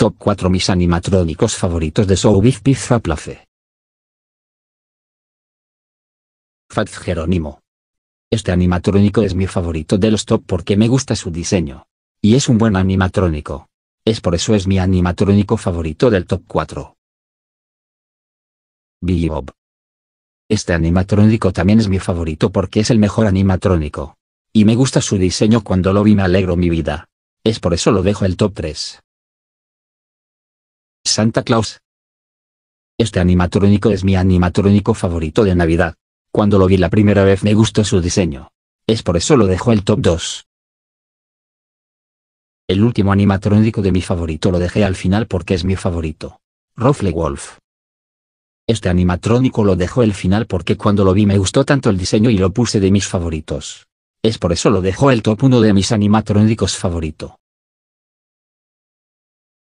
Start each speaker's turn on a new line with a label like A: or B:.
A: Top 4 mis animatrónicos favoritos de Showbiz Pizza Place.
B: Fats Jerónimo. Este animatrónico es mi favorito de los top porque me gusta su diseño. Y es un buen animatrónico. Es por eso es mi animatrónico favorito del top 4. Billy Bob. Este animatrónico también es mi favorito porque es el mejor animatrónico. Y me gusta su diseño cuando lo vi me alegro mi vida. Es por eso lo dejo el top 3. Santa Claus. Este animatrónico es mi animatrónico favorito de Navidad. Cuando lo vi la primera vez me gustó su diseño. Es por eso lo dejo el top 2. El último animatrónico de mi favorito lo dejé al final porque es mi favorito. Ruffle Wolf. Este animatrónico lo dejó el final porque cuando lo vi me gustó tanto el diseño y lo puse de mis favoritos. Es por eso lo dejó el top 1 de mis animatrónicos favorito.